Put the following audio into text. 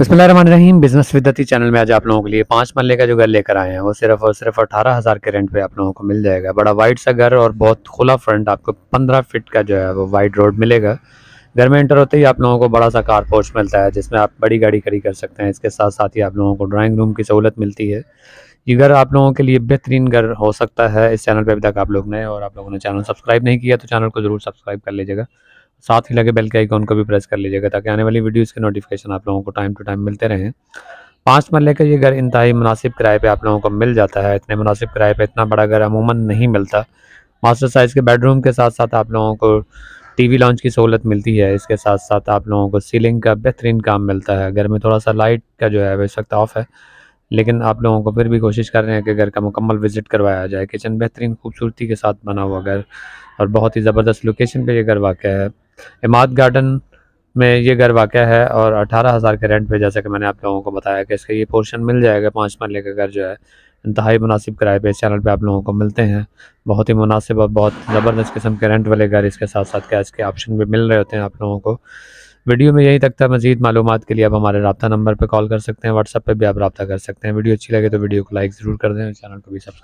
रहीम business विद्यति channel में आज आप लोगों के लिए पांच मल्ले का जो घर लेकर आए हैं वो सिर्फ और सिर्फ अठारह हज़ार के रेंट पे आप लोगों को मिल जाएगा बड़ा वाइड सा घर और बहुत खुला फ्रंट आपको पंद्रह फिट का जो है वो वाइड रोड मिलेगा घर में एंटर होते ही आप लोगों को बड़ा सा कार पोर्च मिलता है जिसमें आप बड़ी गाड़ी खड़ी कर सकते हैं इसके साथ साथ ही आप लोगों को ड्राइंग रूम की सहूलत मिलती है ये घर आप लोगों के लिए बेहतरीन घर हो सकता है इस चैनल पर अभी तक आप लोग नए और आप लोगों ने चैनल सब्सक्राइब नहीं किया तो चैनल को ज़रूर सब्सक्राइब कर लीजिएगा साथ ही लगे बेल के आइकॉन को भी प्रेस कर लीजिएगा ताकि आने वाली वीडियोज़ के नोटिफिकेशन आप लोगों को टाइम टू टाइम मिलते रहें पाँच मरले का ये घर इंतहाई मुनासिब किराए पर आप लोगों को मिल जाता है इतने मुनासिब किराए पर इतना बड़ा घर अमूमन नहीं मिलता मास्टर साइज़ के बेडरूम के साथ साथ आप लोगों को टीवी लॉन्च की सहूलत मिलती है इसके साथ साथ आप लोगों को सीलिंग का बेहतरीन काम मिलता है घर में थोड़ा सा लाइट का जो है इस वक्त ऑफ है लेकिन आप लोगों को फिर भी कोशिश कर रहे हैं कि घर का मुकम्मल विज़िट करवाया जाए किचन बेहतरीन खूबसूरती के साथ बना हुआ घर और बहुत ही ज़बरदस्त लोकेशन पर यह घर वाक़ है इमाद गार्डन में ये घर वाक़ है और अठारह हज़ार के रेंट पे जैसा कि मैंने आप लोगों को बताया कि इसका ये पोर्शन मिल जाएगा पाँच मरल का घर जो है इंतहाई मुनासिब किराए पे इस चैनल पे आप लोगों को मिलते हैं बहुत ही मुनासिब और बहुत ज़बरदस्त किस्म के रेंट वाले घर इसके साथ साथ कैश के ऑप्शन भी मिल रहे होते हैं आप लोगों को वीडियो में यहीं तक था मजीद मालूम के लिए आप हमारे रबा नंबर पर कॉल कर सकते हैं व्हाट्सअप पर भी आप रबा कर सकते हैं वीडियो अच्छी लगे तो वीडियो को लाइक ज़रूर कर दें चैनल को भी सब्सक्राइब